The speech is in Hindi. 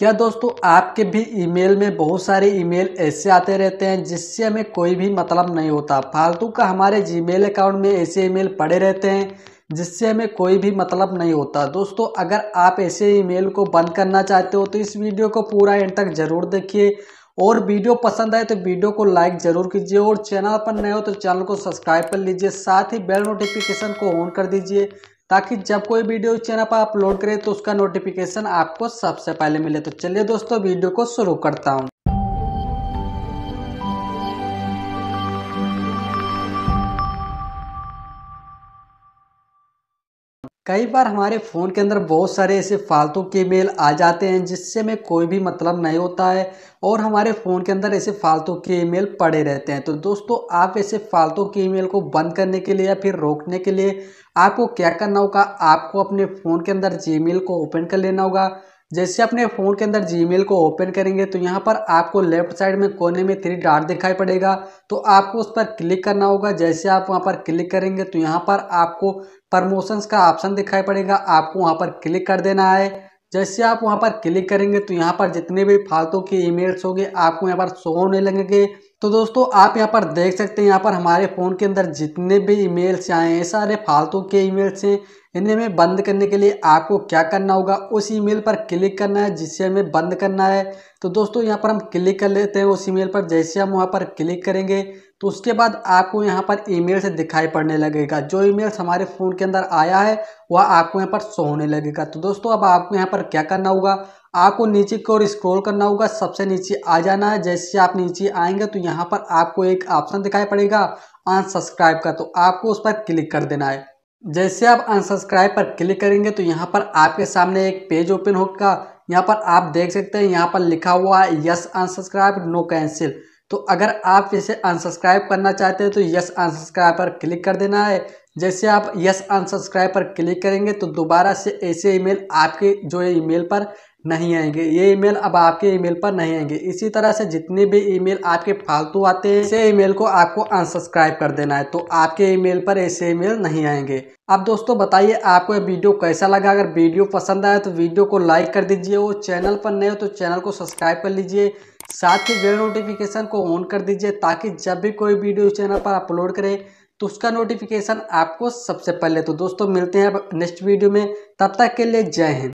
क्या दोस्तों आपके भी ईमेल में बहुत सारे ईमेल ऐसे आते रहते हैं जिससे हमें कोई भी मतलब नहीं होता फालतू का हमारे जीमेल अकाउंट में ऐसे ईमेल पड़े रहते हैं जिससे हमें कोई भी मतलब नहीं होता दोस्तों अगर आप ऐसे ईमेल को बंद करना चाहते हो तो इस वीडियो को पूरा एंड तक जरूर देखिए और वीडियो पसंद आए तो वीडियो को लाइक जरूर कीजिए और चैनल पर नए हो तो चैनल को सब्सक्राइब कर लीजिए साथ ही बेल नोटिफिकेशन को ऑन कर दीजिए ताकि जब कोई वीडियो इस चैनल पर अपलोड करे तो उसका नोटिफिकेशन आपको सबसे पहले मिले तो चलिए दोस्तों वीडियो को शुरू करता हूँ कई बार हमारे फ़ोन के अंदर बहुत सारे ऐसे फालतू के मेल आ जाते हैं जिससे हमें कोई भी मतलब नहीं होता है और हमारे फ़ोन के अंदर ऐसे फालतू के ईमेल पड़े रहते हैं तो दोस्तों आप ऐसे फालतू के ईमेल को बंद करने के लिए या फिर रोकने के लिए आपको क्या करना होगा आपको अपने फ़ोन के अंदर जी को ओपन कर लेना होगा जैसे अपने फ़ोन के अंदर जी को ओपन करेंगे तो यहाँ पर आपको लेफ्ट साइड में कोने में थ्री डार्ट दिखाई पड़ेगा तो आपको उस पर क्लिक करना होगा जैसे आप वहाँ पर क्लिक करेंगे तो यहाँ पर आपको प्रमोशंस का ऑप्शन दिखाई पड़ेगा आपको वहाँ पर क्लिक कर देना है जैसे आप वहाँ पर क्लिक करेंगे तो यहाँ पर जितने भी फालतू के मेल्स होंगे आपको यहाँ पर शो होने लगेंगे तो दोस्तों आप यहाँ पर देख सकते हैं यहाँ पर हमारे फ़ोन के अंदर जितने भी ईमेल्स आए हैं सारे फालतू के ईमेल्स हैं इन्हें बंद करने के लिए आपको क्या करना होगा उस ईमेल पर क्लिक करना है जिससे हमें बंद करना है तो दोस्तों यहाँ पर हम क्लिक कर लेते हैं उस ईमेल पर जैसे हम वहाँ पर क्लिक करेंगे तो उसके बाद आपको यहाँ पर ईमेल से दिखाई पड़ने लगेगा जो मेल्स हमारे फ़ोन के अंदर आया है वह आपको यहाँ पर शो होने लगेगा तो दोस्तों अब आपको यहाँ पर क्या करना होगा आपको नीचे की ओर स्क्रॉल करना होगा सबसे नीचे आ जाना है जैसे आप नीचे आएंगे तो यहाँ पर आपको एक ऑप्शन दिखाई पड़ेगा अनसब्सक्राइब का तो आपको उस पर क्लिक कर देना है जैसे आप अनसब्सक्राइब पर क्लिक करेंगे तो यहाँ पर आपके सामने एक पेज ओपन होगा यहाँ पर आप देख सकते हैं यहाँ पर लिखा हुआ है यस अनसब्सक्राइब नो कैंसिल तो अगर आप इसे अनसब्सक्राइब करना चाहते हैं तो यस अनसब्सक्राइब पर क्लिक कर देना है जैसे आप यस अनसब्सक्राइब पर क्लिक करेंगे तो दोबारा से ऐसे ईमेल आपके जो है ईमेल पर नहीं आएंगे ये ईमेल अब आपके ईमेल पर नहीं आएंगे इसी तरह से जितने भी ईमेल आपके फालतू आते हैं ऐसे ईमेल को आपको अनसब्सक्राइब कर देना है तो आपके ईमेल पर ऐसे ईमेल नहीं आएंगे अब दोस्तों बताइए आपको ये वीडियो कैसा लगा अगर वीडियो पसंद आया तो वीडियो को लाइक कर दीजिए और चैनल पर नए हो तो चैनल को सब्सक्राइब कर लीजिए साथ ही बेल नोटिफिकेशन को ऑन कर दीजिए ताकि जब भी कोई वीडियो चैनल पर अपलोड करें तो उसका नोटिफिकेशन आपको सबसे पहले तो दोस्तों मिलते हैं अब नेक्स्ट वीडियो में तब तक के लिए जय हिंद